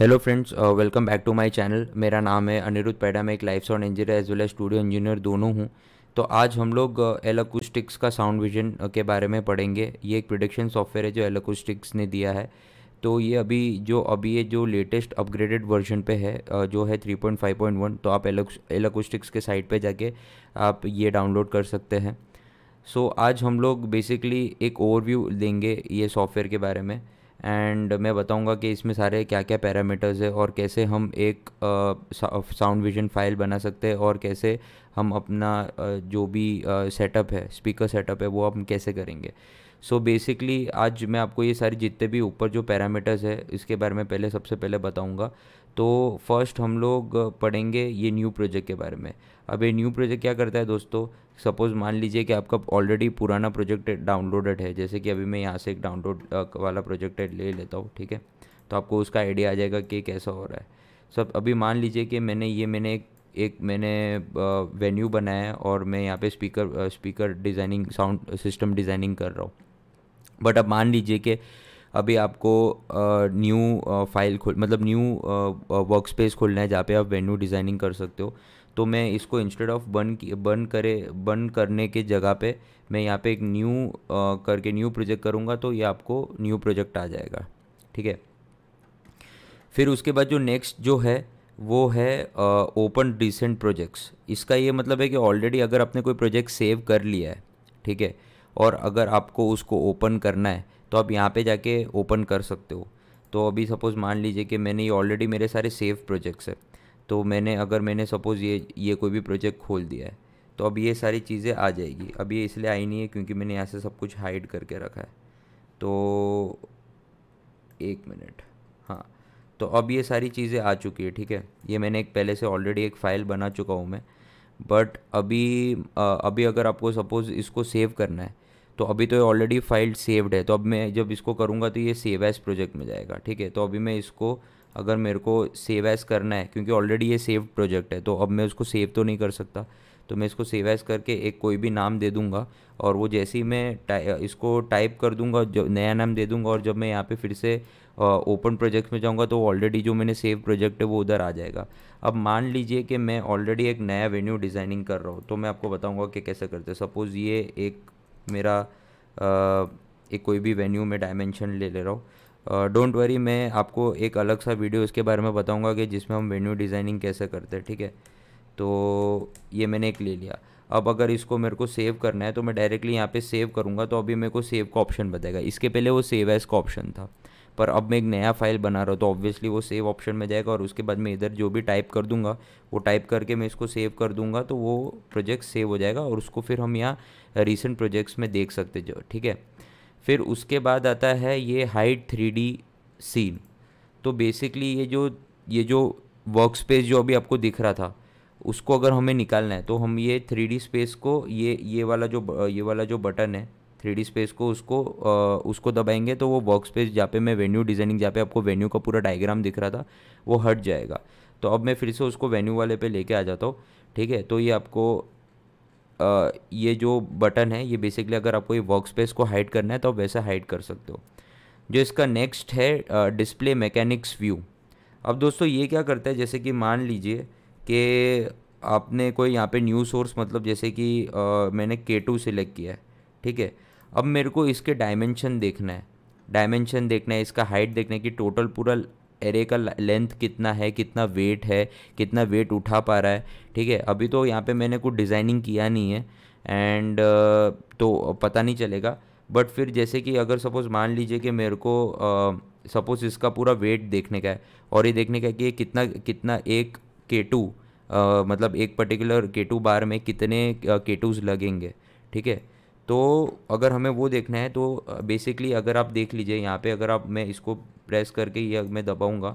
hello friends welcome back to my channel मेरा नाम है अनिरुद्ध पैडा मैं एक life sound engineer as well as studio engineer दोनों हूँ तो आज हम लोग एलोकोस्टिक्स uh, का साउंड विजन uh, के बारे में पढ़ेंगे ये एक प्रोडक्शन सॉफ्टवेयर है जो एलोकोस्टिक्स ने दिया है तो ये अभी जो अभी ये जो लेटेस्ट अपग्रेडेड वर्जन पे है uh, जो है 3.5.1 तो आप एलोकोस्टिक्स के साइट पे जाके आप ये डाउनलोड कर सकते हैं सो so, आज हम लोग बेसिकली एक ओवरव्यू देंगे ये सॉफ्टवेयर के बारे में एंड मैं बताऊंगा कि इसमें सारे क्या क्या पैरामीटर्स है और कैसे हम एक साउंड विजन फाइल बना सकते हैं और कैसे हम अपना जो भी सेटअप है स्पीकर सेटअप है वो हम कैसे करेंगे सो so बेसिकली आज मैं आपको ये सारी जितने भी ऊपर जो पैरामीटर्स है इसके बारे में पहले सबसे पहले बताऊंगा तो फर्स्ट हम लोग पढ़ेंगे ये न्यू प्रोजेक्ट के बारे में अब ये न्यू प्रोजेक्ट क्या करता है दोस्तों सपोज़ मान लीजिए कि आपका ऑलरेडी पुराना प्रोजेक्ट डाउनलोडेड है जैसे कि अभी मैं यहाँ से एक डाउनलोड वाला प्रोजेक्ट ले लेता हूँ ठीक है तो आपको उसका आइडिया आ जाएगा कि कैसा हो रहा है सब अभी मान लीजिए कि मैंने ये मैंने एक एक मैंने वेन्यू बनाया है और मैं यहाँ पे speaker speaker designing sound system designing कर रहा हूँ बट अब मान लीजिए कि अभी आपको न्यू फाइल खोल मतलब न्यू वर्क स्पेस खोलना है जहाँ पे आप वेन्यू डिज़ाइनिंग कर सकते हो तो मैं इसको इंस्टेड ऑफ बन बन करे बन करने के जगह पे मैं यहाँ पे एक न्यू करके न्यू प्रोजेक्ट करूँगा तो ये आपको न्यू प्रोजेक्ट आ जाएगा ठीक है फिर उसके बाद जो नेक्स्ट जो है वो है ओपन रिसेंट प्रोजेक्ट्स इसका ये मतलब है कि ऑलरेडी अगर आपने कोई प्रोजेक्ट सेव कर लिया है ठीक है और अगर आपको उसको ओपन करना है तो आप यहाँ पे जाके ओपन कर सकते हो तो अभी सपोज़ मान लीजिए कि मैंने ये ऑलरेडी मेरे सारे सेव प्रोजेक्ट्स है तो मैंने अगर मैंने सपोज़ ये ये कोई भी प्रोजेक्ट खोल दिया है तो अब ये सारी चीज़ें आ जाएगी अब ये इसलिए आई नहीं है क्योंकि मैंने यहाँ से सब कुछ हाइड करके रखा है तो एक मिनट हाँ तो अब ये सारी चीज़ें आ चुकी है ठीक है ये मैंने एक पहले से ऑलरेडी एक फ़ाइल बना चुका हूँ मैं बट अभी अभी अगर आपको सपोज़ इसको सेव करना है तो अभी तो ऑलरेडी फाइल सेव्ड है तो अब मैं जब इसको करूँगा तो ये सेव एज प्रोजेक्ट में जाएगा ठीक है तो अभी मैं इसको अगर मेरे को सेव एज करना है क्योंकि ऑलरेडी ये सेव प्रोजेक्ट है तो अब मैं उसको सेव तो नहीं कर सकता तो मैं इसको सेव एज करके एक कोई भी नाम दे दूंगा और वो जैसे ही मैं टाइ, इसको टाइप कर दूंगा जब नया नाम दे दूंगा और जब मैं यहाँ पे फिर से ओपन प्रोजेक्ट में जाऊँगा तो ऑलरेडी जो मैंने सेव प्रोजेक्ट है वो उधर आ जाएगा अब मान लीजिए कि मैं ऑलरेडी एक नया वेन्यू डिज़ाइनिंग कर रहा हूँ तो मैं आपको बताऊँगा कि कैसे करते सपोज़ ये एक मेरा एक कोई भी वेन्यू में डायमेंशन ले ले रहा हूँ डोंट वरी मैं आपको एक अलग सा वीडियो इसके बारे में बताऊँगा कि जिसमें हम वेन्यू डिज़ाइनिंग कैसे करते हैं ठीक है तो ये मैंने एक ले लिया अब अगर इसको मेरे को सेव करना है तो मैं डायरेक्टली यहाँ पे सेव करूँगा तो अभी मेरे को सेव का ऑप्शन बताएगा इसके पहले वो सेव एज का ऑप्शन था पर अब मैं एक नया फाइल बना रहा हूँ तो ऑब्वियसली वो सेव ऑप्शन में जाएगा और उसके बाद मैं इधर जो भी टाइप कर दूंगा वो टाइप करके मैं इसको सेव कर दूंगा तो वो प्रोजेक्ट सेव हो जाएगा और उसको फिर हम यहाँ रिसेंट प्रोजेक्ट्स में देख सकते जो ठीक है फिर उसके बाद आता है ये हाइट थ्री सीन तो बेसिकली ये जो ये जो वर्क स्पेस जो अभी आपको दिख रहा था उसको अगर हमें निकालना है तो हम ये थ्री स्पेस को ये ये वाला जो ये वाला जो बटन है थ्री स्पेस को उसको आ, उसको दबाएंगे तो वो वर्क स्पेस जहाँ पे मैं वेन्यू डिज़ाइनिंग जहाँ पे आपको वेन्यू का पूरा डायग्राम दिख रहा था वो हट जाएगा तो अब मैं फिर से उसको वेन्यू वाले पे लेके आ जाता हूँ ठीक है तो ये आपको आ, ये जो बटन है ये बेसिकली अगर आपको ये वर्क स्पेस को हाइड करना है तो आप वैसे हाइड कर सकते हो जो इसका नेक्स्ट है डिस्प्ले मैकेनिक्स व्यू अब दोस्तों ये क्या करता है जैसे कि मान लीजिए कि आपने कोई यहाँ पे न्यू सोर्स मतलब जैसे कि आ, मैंने के टू सेलेक्ट किया है ठीक है अब मेरे को इसके डायमेंशन देखना है डायमेंशन देखना है इसका हाइट देखना है कि टोटल पूरा एरे का लेंथ कितना है कितना वेट है कितना वेट उठा पा रहा है ठीक है अभी तो यहाँ पे मैंने कुछ डिज़ाइनिंग किया नहीं है एंड uh, तो पता नहीं चलेगा बट फिर जैसे कि अगर सपोज़ मान लीजिए कि मेरे को सपोज़ uh, इसका पूरा वेट देखने का है और ये देखने का है कि ये कितना कितना एक के टू uh, मतलब एक पर्टिकुलर के टू बार में कितने के टूज़ लगेंगे ठीक है तो अगर हमें वो देखना है तो बेसिकली अगर आप देख लीजिए यहाँ पे अगर आप मैं इसको प्रेस करके ये मैं दबाऊँगा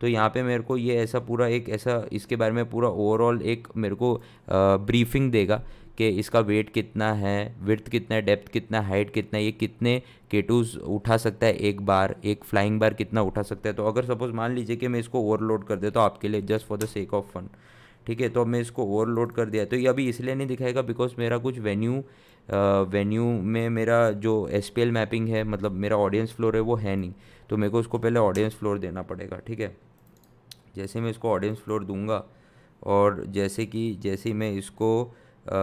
तो यहाँ पे मेरे को ये ऐसा पूरा एक ऐसा इसके बारे में पूरा ओवरऑल एक मेरे को ब्रीफिंग देगा कि इसका वेट कितना है विर्थ कितना है डेप्थ कितना हाइट कितना है ये कितने केटूज उठा सकता है एक बार एक फ्लाइंग बार कितना उठा सकता है तो अगर सपोज़ मान लीजिए कि मैं इसको ओवरलोड कर देता तो हूँ आपके लिए just for the sake of fun ठीक है तो मैं इसको ओवरलोड कर दिया तो ये अभी इसलिए नहीं दिखाएगा बिकॉज मेरा कुछ वेन्यू वेन्यू में मेरा जो एस मैपिंग है मतलब मेरा ऑडियंस फ्लोर है वो है नहीं तो मेरे को उसको पहले ऑडियंस फ्लोर देना पड़ेगा ठीक है जैसे मैं इसको ऑडियंस फ्लोर दूंगा और जैसे कि जैसे मैं इसको आ,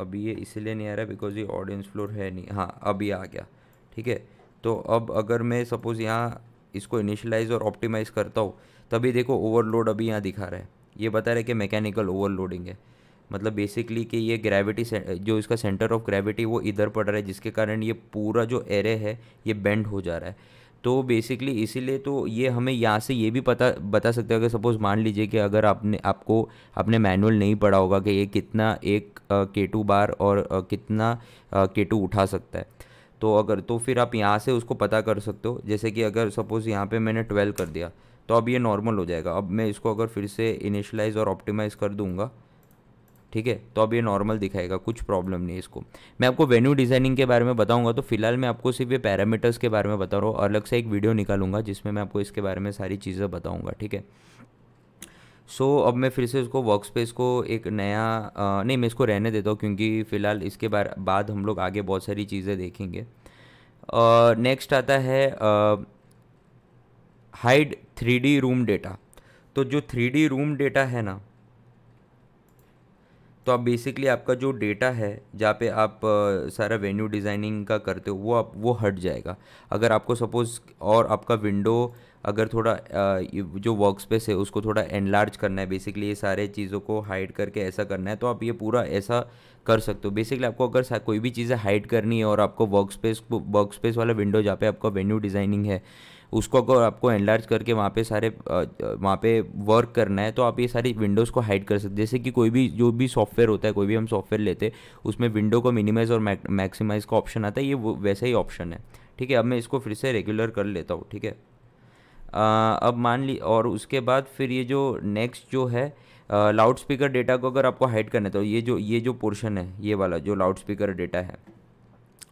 अभी ये इसलिए नहीं आ रहा बिकॉज ये ऑडियंस फ्लोर है नहीं हाँ अभी आ गया ठीक है तो अब अगर मैं सपोज़ यहाँ इसको इनिशलाइज और ऑप्टिमाइज़ करता हूँ तभी देखो ओवरलोड अभी यहाँ दिखा रहा है ये बता रहा है कि मैकेनिकल ओवरलोडिंग है मतलब बेसिकली कि ये ग्रेविटी जो इसका सेंटर ऑफ ग्रेविटी वो इधर पड़ रहा है जिसके कारण ये पूरा जो एरे है ये बेंड हो जा रहा है तो बेसिकली इसीलिए तो ये हमें यहाँ से ये भी पता बता सकते हैं अगर सपोज़ मान लीजिए कि अगर आपने आपको आपने मैनुअल नहीं पढ़ा होगा कि ये कितना एक के टू बार और कितना के टू उठा सकता है तो अगर तो फिर आप यहाँ से उसको पता कर सकते हो जैसे कि अगर सपोज़ यहाँ पे मैंने ट्वेल्व कर दिया तो अब ये नॉर्मल हो जाएगा अब मैं इसको अगर फिर से इनिशलाइज और ऑप्टिमाइज़ कर दूँगा ठीक है तो अब ये नॉर्मल दिखाएगा कुछ प्रॉब्लम नहीं इसको मैं आपको वेन्यू डिज़ाइनिंग के बारे में बताऊंगा तो फिलहाल मैं आपको सिर्फ ये पैरामीटर्स के बारे में बता रहा हूँ अलग से एक वीडियो निकालूंगा जिसमें मैं आपको इसके बारे में सारी चीज़ें बताऊँगा ठीक है सो so, अब मैं फिर से इसको वर्क स्पेस को एक नया आ, नहीं मैं इसको रहने देता हूँ क्योंकि फ़िलहाल इसके बार, बाद हम लोग आगे बहुत सारी चीज़ें देखेंगे नेक्स्ट आता है हाइड थ्री रूम डेटा तो जो थ्री रूम डेटा है ना तो आप बेसिकली आपका जो डेटा है जहाँ पे आप सारा वेन्यू डिज़ाइनिंग का करते हो वो आप वो हट जाएगा अगर आपको सपोज़ और आपका विंडो अगर थोड़ा जो वर्क स्पेस है उसको थोड़ा एनलार्ज करना है बेसिकली ये सारे चीज़ों को हाइड करके ऐसा करना है तो आप ये पूरा ऐसा कर सकते हो बेसिकली आपको अगर कोई भी चीज़ें हाइड करनी है और आपको वर्क स्पेस वर्क स्पेस वाला विंडो जहाँ पे आपका वेन्यू डिज़ाइनिंग है उसको अगर आपको एनलार्ज करके वहाँ पे सारे वहाँ पे वर्क करना है तो आप ये सारी विंडोज़ को हाइड कर सकते जैसे कि कोई भी जो भी सॉफ्टवेयर होता है कोई भी हम सॉफ्टवेयर लेते हैं उसमें विंडो को मिनिमाइज़ और मैक्सिमाइज़ का ऑप्शन आता है ये वैसा ही ऑप्शन है ठीक है अब मैं इसको फिर से रेगुलर कर लेता हूँ ठीक है अब मान ली और उसके बाद फिर ये जो नेक्स्ट जो है लाउड स्पीकर डेटा को अगर आपको हाइड करना है तो ये जो ये जो पोर्शन है ये वाला जो लाउड स्पीकर डेटा है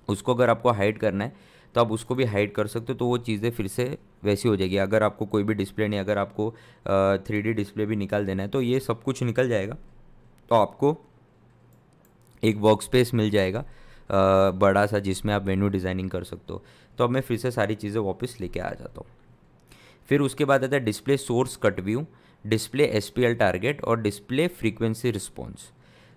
उसको अगर आपको हाइड करना है तो आप उसको भी हाइड कर सकते हो तो वो चीज़ें फिर से वैसी हो जाएगी अगर आपको कोई भी डिस्प्ले नहीं अगर आपको थ्री डिस्प्ले भी निकाल देना है तो ये सब कुछ निकल जाएगा तो आपको एक वर्क स्पेस मिल जाएगा आ, बड़ा सा जिसमें आप मेन्यू डिज़ाइनिंग कर सकते हो तो अब मैं फिर से सारी चीज़ें वापस लेके आ जाता हूँ फिर उसके बाद आता है display source cut view display S target और डिस्प्ले फ्रीक्वेंसी रिस्पॉन्स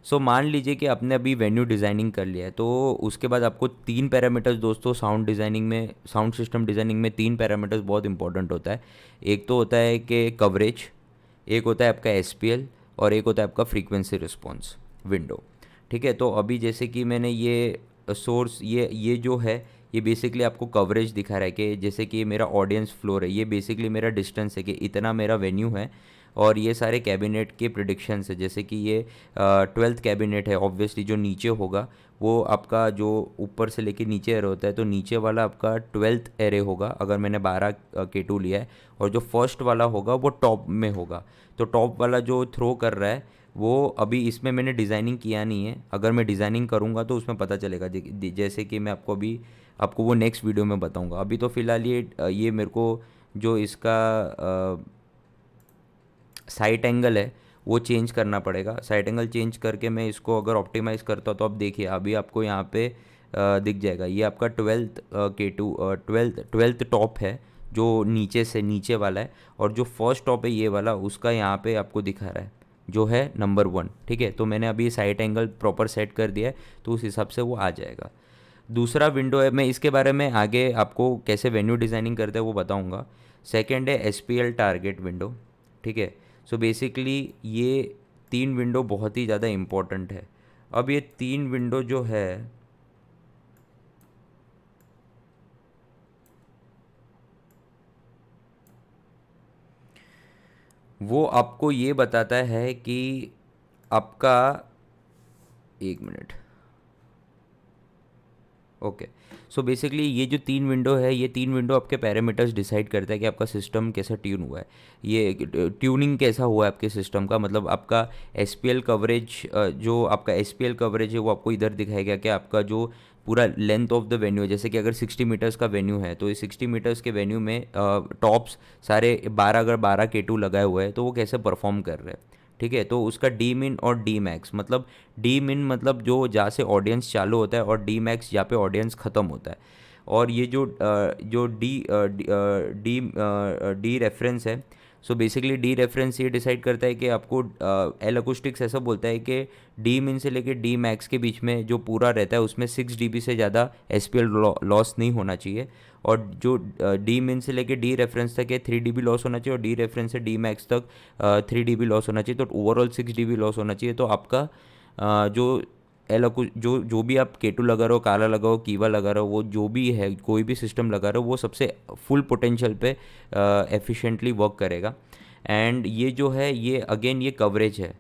सो मान लीजिए कि आपने अभी वेन्यू डिज़ाइनिंग कर लिया है तो उसके बाद आपको तीन पैरामीटर्स दोस्तों साउंड डिज़ाइनिंग में साउंड सिस्टम डिज़ाइनिंग में तीन पैरामीटर्स बहुत इंपॉर्टेंट होता है एक तो होता है कि कवरेज एक होता है आपका एस और एक होता है आपका फ्रीक्वेंसी रिस्पॉन्स विंडो ठीक है तो अभी जैसे कि मैंने ये सोर्स ये ये जो है ये बेसिकली आपको कवरेज दिखा रहा है कि जैसे कि मेरा ऑडियंस फ्लोर है ये बेसिकली मेरा डिस्टेंस है कि इतना मेरा वेन्यू है और ये सारे कैबिनेट के प्रडिक्शंस है जैसे कि ये ट्वेल्थ कैबिनेट है ऑब्वियसली जो नीचे होगा वो आपका जो ऊपर से लेके नीचे एरे होता है तो नीचे वाला आपका ट्वेल्थ एरे होगा अगर मैंने बारह के टू लिया है और जो फर्स्ट वाला होगा वो टॉप में होगा तो टॉप वाला जो थ्रो कर रहा है वो अभी इसमें मैंने डिज़ाइनिंग किया नहीं है अगर मैं डिज़ाइनिंग करूँगा तो उसमें पता चलेगा जैसे कि मैं आपको अभी आपको वो नेक्स्ट वीडियो में बताऊँगा अभी तो फ़िलहाल ये ये मेरे को जो इसका साइट एंगल है वो चेंज करना पड़ेगा साइट एंगल चेंज करके मैं इसको अगर ऑप्टिमाइज़ करता हूँ तो आप देखिए अभी आपको यहाँ पे दिख जाएगा ये आपका ट्वेल्थ के टू ट्वेल्थ ट्वेल्थ टॉप है जो नीचे से नीचे वाला है और जो फर्स्ट टॉप है ये वाला उसका यहाँ पे आपको दिखा रहा है जो है नंबर वन ठीक है तो मैंने अभी साइट एंगल प्रॉपर सेट कर दिया है तो उस हिसाब से वो आ जाएगा दूसरा विंडो है मैं इसके बारे में आगे आपको कैसे वेन्यू डिज़ाइनिंग करते हैं वो बताऊँगा सेकेंड है एस टारगेट विंडो ठीक है सो so बेसिकली ये तीन विंडो बहुत ही ज़्यादा इम्पोर्टेंट है अब ये तीन विंडो जो है वो आपको ये बताता है कि आपका एक मिनट ओके सो बेसिकली ये जो तीन विंडो है ये तीन विंडो आपके पैरामीटर्स डिसाइड करता है कि आपका सिस्टम कैसा ट्यून हुआ है ये ट्यूनिंग कैसा हुआ है आपके सिस्टम का मतलब आपका एस कवरेज जो आपका एस कवरेज है वो आपको इधर दिखाएगा कि आपका जो पूरा लेंथ ऑफ द वेन्यू है जैसे कि अगर 60 मीटर्स का वेन्यू है तो इस 60 मीटर्स के वेन्यू में टॉप्स सारे 12 अगर 12 के टू लगाए हुए हैं तो वो कैसे परफॉर्म कर रहे हैं ठीक है तो उसका डी मिन और डी मैक्स मतलब डी मिन मतलब जो जहाँ से ऑडियंस चालू होता है और डी मैक्स जहाँ पे ऑडियंस ख़त्म होता है और ये जो जो डी डी डी रेफरेंस है सो बेसिकली डी रेफरेंस ये डिसाइड करता है कि आपको एल अकोस्टिक्स ऐसा बोलता है कि डी मिन से लेके डी मैक्स के बीच में जो पूरा रहता है उसमें सिक्स डी से ज़्यादा एस पी एल लॉस नहीं होना चाहिए और जो डी मिन से लेके डी रेफरेंस तक है थ्री डी बी लॉस होना चाहिए और डी रेफरेंस से डी मैक्स तक थ्री डी बी लॉस होना चाहिए तो overall six D B loss होना चाहिए तो आपका जो एल जो जो भी आप केटू लगा रहे हो काला लगा रहे हो कीवा लगा रहे हो वो जो भी है कोई भी सिस्टम लगा रहे हो वो सबसे फुल पोटेंशियल पे एफिशिएंटली वर्क करेगा एंड ये जो है ये अगेन ये कवरेज है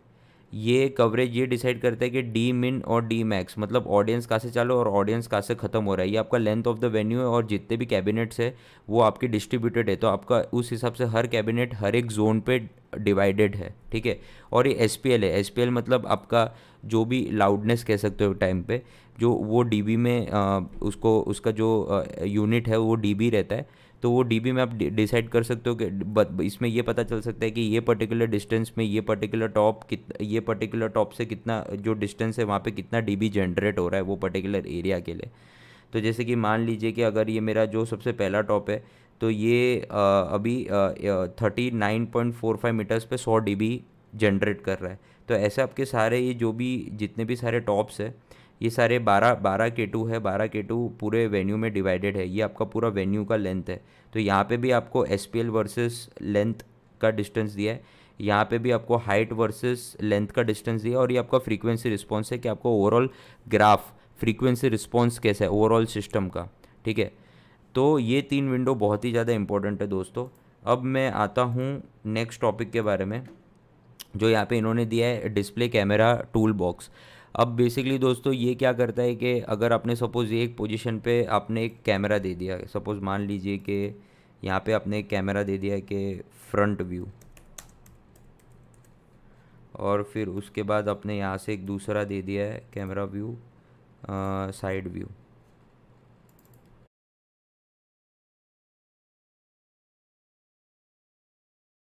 ये कवरेज ये डिसाइड करता है कि डी मिन और डी मैक्स मतलब ऑडियंस कहाँ से चालू और ऑडियंस कहाँ से ख़त्म हो रहा है ये आपका लेंथ ऑफ द वेन्यू है और जितने भी कैबिनेट्स है वो आपके डिस्ट्रीब्यूटेड है तो आपका उस हिसाब से हर कैबिनेट हर एक जोन पे डिवाइडेड है ठीक है और ये एस है एस मतलब आपका जो भी लाउडनेस कह सकते हो टाइम पे जो वो डी में आ, उसको उसका जो यूनिट है वो डी रहता है तो वो डी में आप डिसाइड कर सकते हो कि इसमें ये पता चल सकता है कि ये पर्टिकुलर डिस्टेंस में ये पर्टिकुलर टॉप ये पर्टिकुलर टॉप से कितना जो डिस्टेंस है वहाँ पे कितना डी जनरेट हो रहा है वो पर्टिकुलर एरिया के लिए तो जैसे कि मान लीजिए कि अगर ये मेरा जो सबसे पहला टॉप है तो ये आ, अभी thirty nine point four five meters पर सौ डी जनरेट कर रहा है तो ऐसे आपके सारे ये जो भी जितने भी सारे टॉप्स हैं ये सारे बारह बारह के टू है बारह के टू पूरे वेन्यू में डिवाइडेड है ये आपका पूरा वेन्यू का लेंथ है तो यहाँ पे भी आपको S P L versus length का डिस्टेंस दिया है यहाँ पे भी आपको हाइट वर्सेस लेंथ का डिस्टेंस दिया और ये आपका फ्रीक्वेंसी रिस्पॉन्स है कि आपको ओवरऑल ग्राफ फ्रीक्वेंसी रिस्पॉन्स कैसा है ओवरऑल सिस्टम का ठीक है तो ये तीन विंडो बहुत ही ज़्यादा इंपॉर्टेंट है दोस्तों अब मैं आता हूँ नेक्स्ट टॉपिक के बारे में जो यहाँ पे इन्होंने दिया है डिस्प्ले कैमरा टूल बॉक्स अब बेसिकली दोस्तों ये क्या करता है कि अगर आपने सपोज़ एक पोजीशन पे आपने एक कैमरा दे दिया सपोज़ मान लीजिए कि यहाँ पे आपने एक कैमरा दे दिया कि फ्रंट व्यू और फिर उसके बाद आपने यहाँ से एक दूसरा दे दिया है कैमरा व्यू साइड व्यू